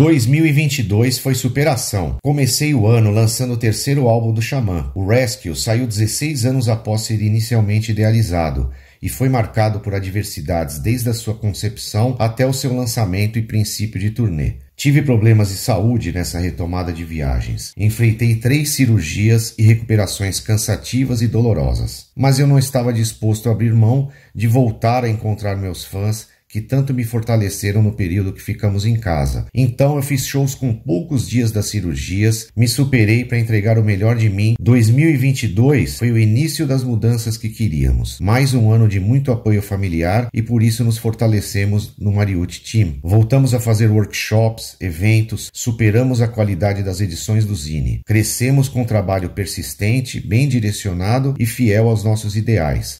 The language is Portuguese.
2022 foi superação. Comecei o ano lançando o terceiro álbum do Xamã. O Rescue saiu 16 anos após ser inicialmente idealizado e foi marcado por adversidades desde a sua concepção até o seu lançamento e princípio de turnê. Tive problemas de saúde nessa retomada de viagens. Enfrentei três cirurgias e recuperações cansativas e dolorosas. Mas eu não estava disposto a abrir mão de voltar a encontrar meus fãs que tanto me fortaleceram no período que ficamos em casa. Então eu fiz shows com poucos dias das cirurgias, me superei para entregar o melhor de mim. 2022 foi o início das mudanças que queríamos. Mais um ano de muito apoio familiar e por isso nos fortalecemos no Mariucci Team. Voltamos a fazer workshops, eventos, superamos a qualidade das edições do Zine. Crescemos com um trabalho persistente, bem direcionado e fiel aos nossos ideais.